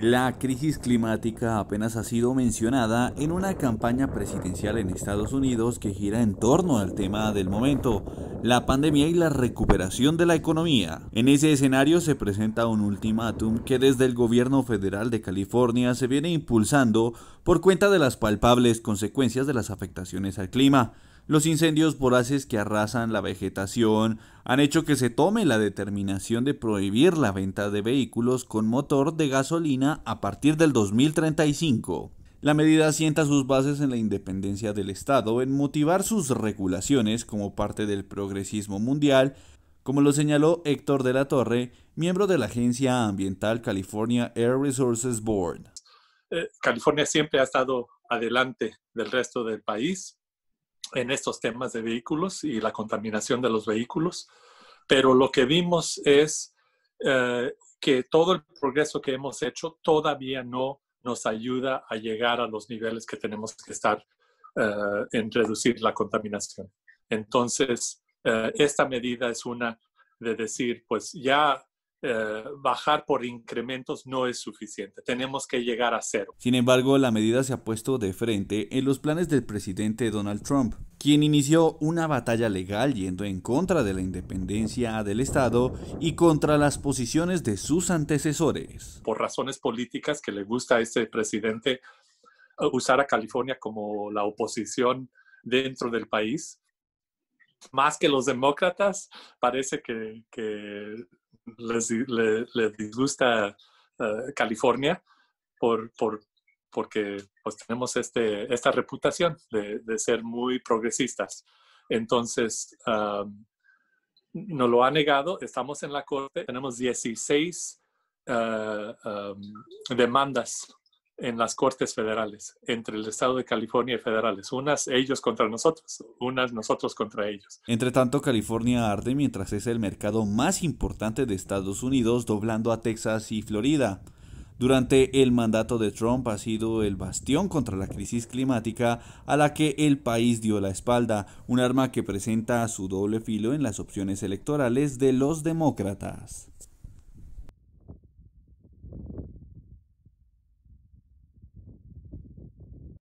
La crisis climática apenas ha sido mencionada en una campaña presidencial en Estados Unidos que gira en torno al tema del momento, la pandemia y la recuperación de la economía. En ese escenario se presenta un ultimátum que desde el gobierno federal de California se viene impulsando por cuenta de las palpables consecuencias de las afectaciones al clima. Los incendios voraces que arrasan la vegetación han hecho que se tome la determinación de prohibir la venta de vehículos con motor de gasolina a partir del 2035. La medida sienta sus bases en la independencia del Estado, en motivar sus regulaciones como parte del progresismo mundial, como lo señaló Héctor de la Torre, miembro de la agencia ambiental California Air Resources Board. Eh, California siempre ha estado adelante del resto del país en estos temas de vehículos y la contaminación de los vehículos, pero lo que vimos es eh, que todo el progreso que hemos hecho todavía no nos ayuda a llegar a los niveles que tenemos que estar eh, en reducir la contaminación. Entonces, eh, esta medida es una de decir, pues ya eh, bajar por incrementos no es suficiente. Tenemos que llegar a cero. Sin embargo, la medida se ha puesto de frente en los planes del presidente Donald Trump, quien inició una batalla legal yendo en contra de la independencia del Estado y contra las posiciones de sus antecesores. Por razones políticas que le gusta a este presidente eh, usar a California como la oposición dentro del país. Más que los demócratas, parece que les, le, disgusta eh, California por, porque pues, tenemos este, esta reputación de, ser muy progresistas. Entonces, um, no lo ha negado, estamos en la corte, tenemos 16 eh, demandas en las cortes federales, entre el estado de California y federales, unas ellos contra nosotros, unas nosotros contra ellos. Entre tanto, California arde mientras es el mercado más importante de Estados Unidos, doblando a Texas y Florida. Durante el mandato de Trump ha sido el bastión contra la crisis climática a la que el país dio la espalda, un arma que presenta su doble filo en las opciones electorales de los demócratas.